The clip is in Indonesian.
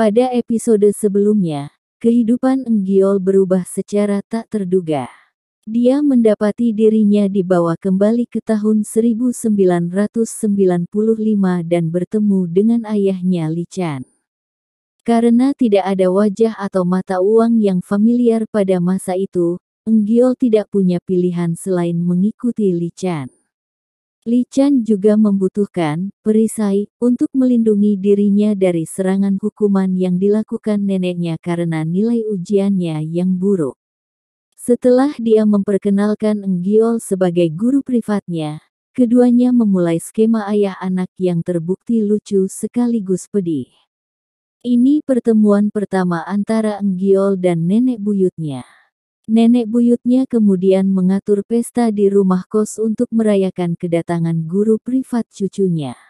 Pada episode sebelumnya, kehidupan Enggiol berubah secara tak terduga. Dia mendapati dirinya dibawa kembali ke tahun 1995 dan bertemu dengan ayahnya Li Chan. Karena tidak ada wajah atau mata uang yang familiar pada masa itu, Enggiol tidak punya pilihan selain mengikuti Li Chan. Li Chan juga membutuhkan perisai untuk melindungi dirinya dari serangan hukuman yang dilakukan neneknya karena nilai ujiannya yang buruk. Setelah dia memperkenalkan Enggiol sebagai guru privatnya, keduanya memulai skema ayah anak yang terbukti lucu sekaligus pedih. Ini pertemuan pertama antara Enggiol dan nenek buyutnya. Nenek buyutnya kemudian mengatur pesta di rumah kos untuk merayakan kedatangan guru privat cucunya.